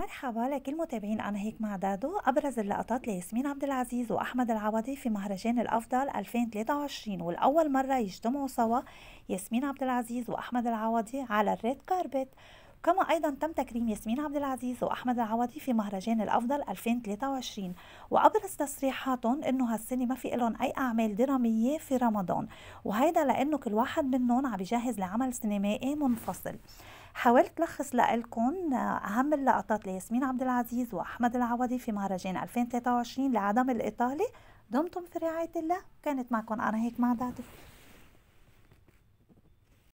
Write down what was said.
مرحبا لكل متابعين انا هيك مع دادو ابرز اللقطات لياسمين عبد العزيز واحمد العوضي في مهرجان الافضل 2023 والاول مره يجتمعوا سوا ياسمين عبد العزيز واحمد العوضي على الريد كاربت كما ايضا تم تكريم ياسمين عبد العزيز واحمد العوضي في مهرجان الافضل 2023 وابرز تصريحاتهم انه هالسنه ما في لهم اي اعمال دراميه في رمضان وهيدا لانه كل واحد منهم عم يجهز لعمل سينمائي منفصل حاولت لخص لكم اهم اللقطات لياسمين عبد العزيز واحمد العوضي في مهرجان 2023 لعدم الاطاله دمتم في رعايه الله كانت معكم انا هيك مع معداتي